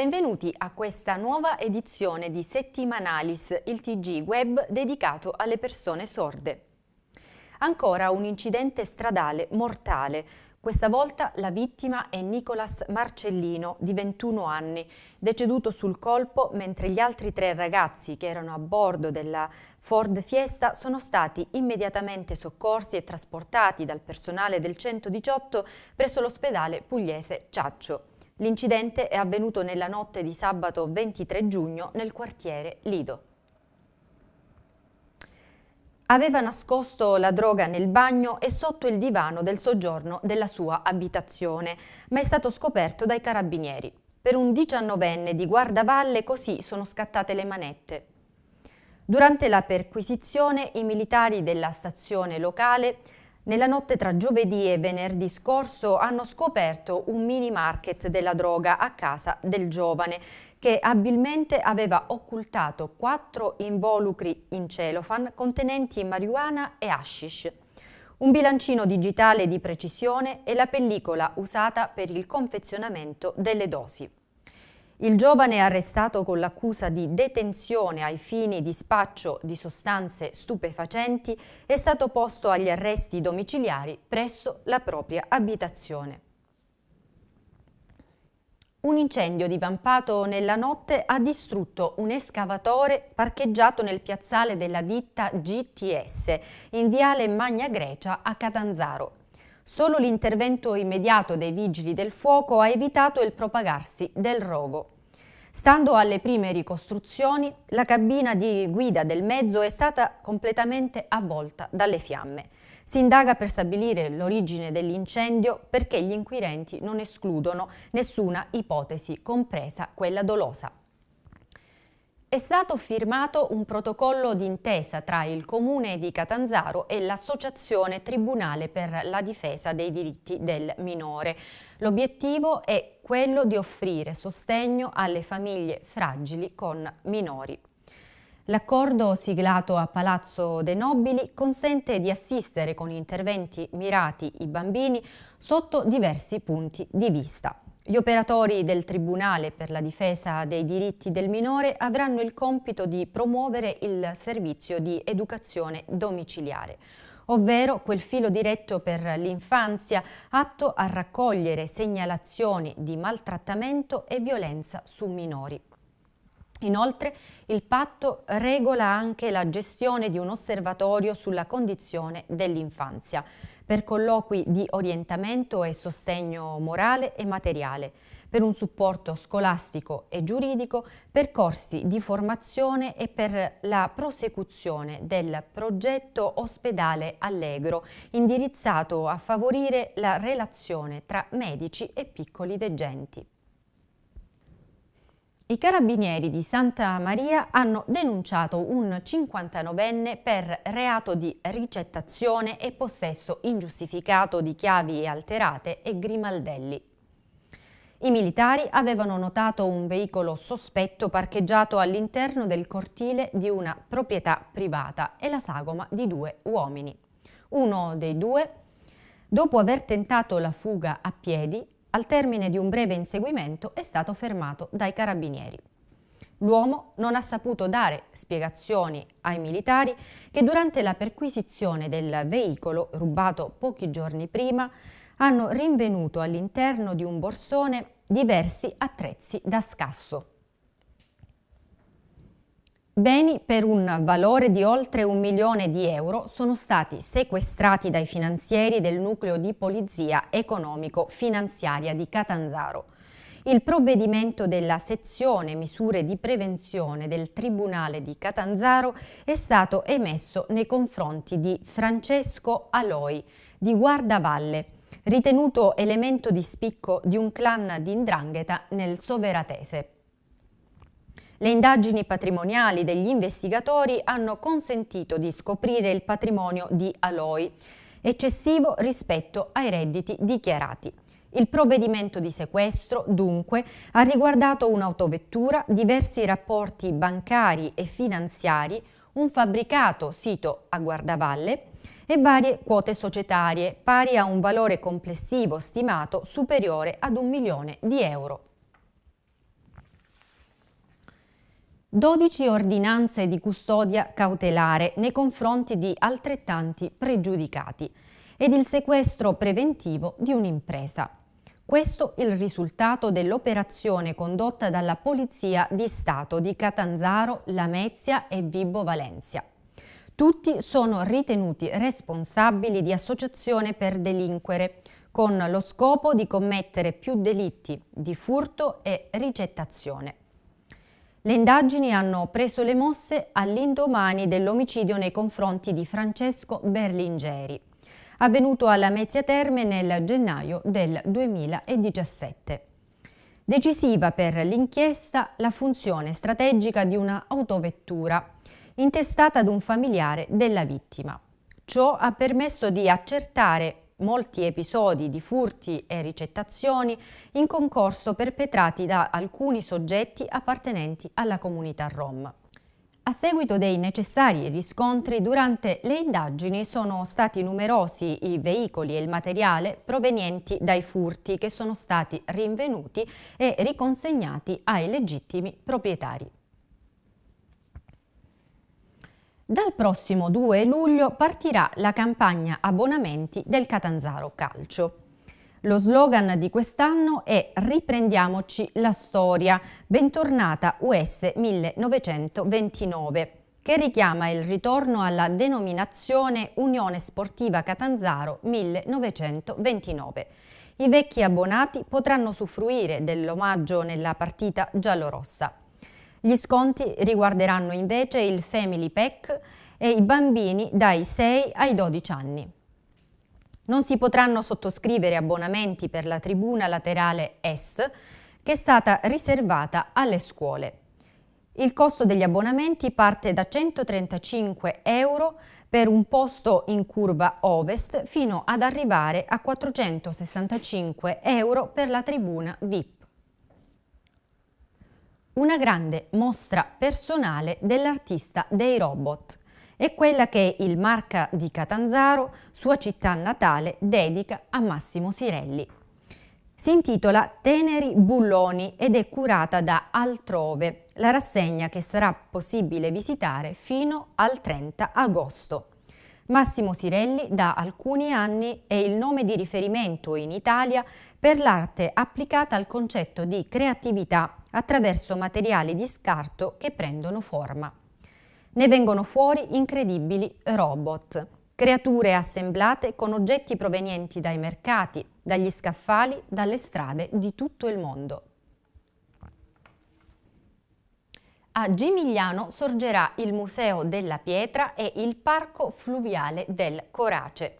Benvenuti a questa nuova edizione di Settimanalis, il TG web dedicato alle persone sorde. Ancora un incidente stradale mortale. Questa volta la vittima è Nicolas Marcellino, di 21 anni, deceduto sul colpo mentre gli altri tre ragazzi che erano a bordo della Ford Fiesta sono stati immediatamente soccorsi e trasportati dal personale del 118 presso l'ospedale pugliese Ciaccio. L'incidente è avvenuto nella notte di sabato 23 giugno nel quartiere Lido. Aveva nascosto la droga nel bagno e sotto il divano del soggiorno della sua abitazione, ma è stato scoperto dai carabinieri. Per un diciannovenne di Guardavalle così sono scattate le manette. Durante la perquisizione i militari della stazione locale nella notte tra giovedì e venerdì scorso hanno scoperto un mini market della droga a casa del giovane che abilmente aveva occultato quattro involucri in celofan contenenti marijuana e hashish, un bilancino digitale di precisione e la pellicola usata per il confezionamento delle dosi. Il giovane è arrestato con l'accusa di detenzione ai fini di spaccio di sostanze stupefacenti è stato posto agli arresti domiciliari presso la propria abitazione. Un incendio divampato nella notte ha distrutto un escavatore parcheggiato nel piazzale della ditta GTS in viale Magna Grecia a Catanzaro. Solo l'intervento immediato dei vigili del fuoco ha evitato il propagarsi del rogo. Stando alle prime ricostruzioni, la cabina di guida del mezzo è stata completamente avvolta dalle fiamme. Si indaga per stabilire l'origine dell'incendio perché gli inquirenti non escludono nessuna ipotesi, compresa quella dolosa è stato firmato un protocollo d'intesa tra il Comune di Catanzaro e l'Associazione Tribunale per la difesa dei diritti del minore. L'obiettivo è quello di offrire sostegno alle famiglie fragili con minori. L'accordo siglato a Palazzo De Nobili consente di assistere con interventi mirati i bambini sotto diversi punti di vista. Gli operatori del Tribunale per la difesa dei diritti del minore avranno il compito di promuovere il servizio di educazione domiciliare ovvero quel filo diretto per l'infanzia atto a raccogliere segnalazioni di maltrattamento e violenza su minori. Inoltre il patto regola anche la gestione di un osservatorio sulla condizione dell'infanzia per colloqui di orientamento e sostegno morale e materiale, per un supporto scolastico e giuridico, per corsi di formazione e per la prosecuzione del progetto Ospedale Allegro, indirizzato a favorire la relazione tra medici e piccoli degenti. I carabinieri di Santa Maria hanno denunciato un 59enne per reato di ricettazione e possesso ingiustificato di chiavi alterate e grimaldelli. I militari avevano notato un veicolo sospetto parcheggiato all'interno del cortile di una proprietà privata e la sagoma di due uomini. Uno dei due, dopo aver tentato la fuga a piedi, al termine di un breve inseguimento è stato fermato dai carabinieri. L'uomo non ha saputo dare spiegazioni ai militari che durante la perquisizione del veicolo rubato pochi giorni prima hanno rinvenuto all'interno di un borsone diversi attrezzi da scasso. Beni per un valore di oltre un milione di euro sono stati sequestrati dai finanzieri del nucleo di polizia economico-finanziaria di Catanzaro. Il provvedimento della sezione misure di prevenzione del Tribunale di Catanzaro è stato emesso nei confronti di Francesco Aloi di Guardavalle, ritenuto elemento di spicco di un clan di indrangheta nel Soveratese. Le indagini patrimoniali degli investigatori hanno consentito di scoprire il patrimonio di Aloy, eccessivo rispetto ai redditi dichiarati. Il provvedimento di sequestro, dunque, ha riguardato un'autovettura, diversi rapporti bancari e finanziari, un fabbricato sito a Guardavalle e varie quote societarie, pari a un valore complessivo stimato superiore ad un milione di euro. 12 ordinanze di custodia cautelare nei confronti di altrettanti pregiudicati ed il sequestro preventivo di un'impresa. Questo il risultato dell'operazione condotta dalla Polizia di Stato di Catanzaro, Lamezia e Vibo Valencia. Tutti sono ritenuti responsabili di associazione per delinquere, con lo scopo di commettere più delitti di furto e ricettazione. Le indagini hanno preso le mosse all'indomani dell'omicidio nei confronti di Francesco Berlingeri, avvenuto alla Mezzia Terme nel gennaio del 2017. Decisiva per l'inchiesta la funzione strategica di una autovettura intestata ad un familiare della vittima. Ciò ha permesso di accertare molti episodi di furti e ricettazioni in concorso perpetrati da alcuni soggetti appartenenti alla comunità rom. A seguito dei necessari riscontri, durante le indagini sono stati numerosi i veicoli e il materiale provenienti dai furti che sono stati rinvenuti e riconsegnati ai legittimi proprietari. Dal prossimo 2 luglio partirà la campagna abbonamenti del Catanzaro Calcio. Lo slogan di quest'anno è Riprendiamoci la storia, bentornata US 1929, che richiama il ritorno alla denominazione Unione Sportiva Catanzaro 1929. I vecchi abbonati potranno usufruire dell'omaggio nella partita giallorossa. Gli sconti riguarderanno invece il Family Pack e i bambini dai 6 ai 12 anni. Non si potranno sottoscrivere abbonamenti per la tribuna laterale S che è stata riservata alle scuole. Il costo degli abbonamenti parte da 135 euro per un posto in curva ovest fino ad arrivare a 465 euro per la tribuna VIP una grande mostra personale dell'artista dei robot. È quella che il Marca di Catanzaro, sua città natale, dedica a Massimo Sirelli. Si intitola Teneri Bulloni ed è curata da Altrove, la rassegna che sarà possibile visitare fino al 30 agosto. Massimo Sirelli da alcuni anni è il nome di riferimento in Italia per l'arte applicata al concetto di creatività attraverso materiali di scarto che prendono forma. Ne vengono fuori incredibili robot, creature assemblate con oggetti provenienti dai mercati, dagli scaffali, dalle strade di tutto il mondo. A Gimigliano sorgerà il Museo della Pietra e il Parco Fluviale del Corace.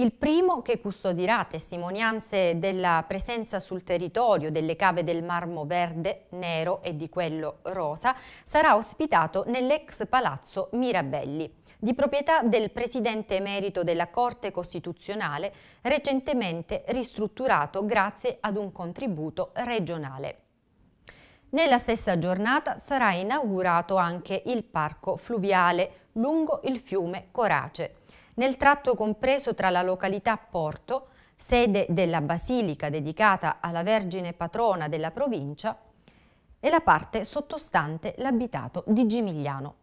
Il primo che custodirà testimonianze della presenza sul territorio delle cave del marmo verde, nero e di quello rosa sarà ospitato nell'ex palazzo Mirabelli, di proprietà del presidente emerito della Corte Costituzionale, recentemente ristrutturato grazie ad un contributo regionale. Nella stessa giornata sarà inaugurato anche il parco fluviale lungo il fiume Corace, nel tratto compreso tra la località Porto, sede della basilica dedicata alla Vergine Patrona della provincia, e la parte sottostante l'abitato di Gimigliano.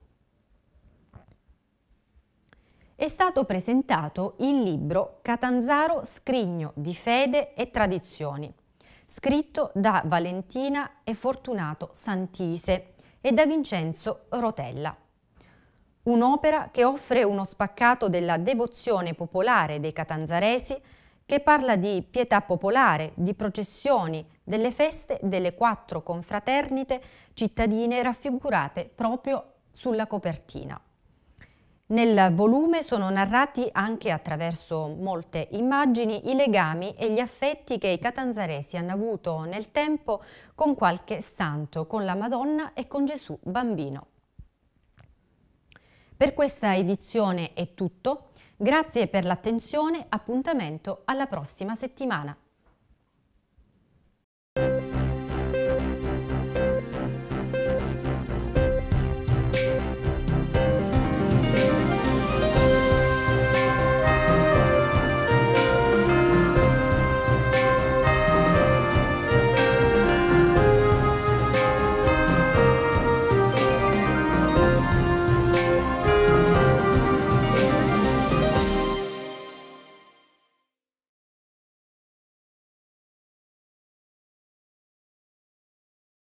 È stato presentato il libro Catanzaro Scrigno di Fede e Tradizioni, scritto da Valentina e Fortunato Santise e da Vincenzo Rotella un'opera che offre uno spaccato della devozione popolare dei catanzaresi che parla di pietà popolare, di processioni, delle feste delle quattro confraternite cittadine raffigurate proprio sulla copertina. Nel volume sono narrati anche attraverso molte immagini i legami e gli affetti che i catanzaresi hanno avuto nel tempo con qualche santo, con la Madonna e con Gesù bambino. Per questa edizione è tutto, grazie per l'attenzione, appuntamento alla prossima settimana.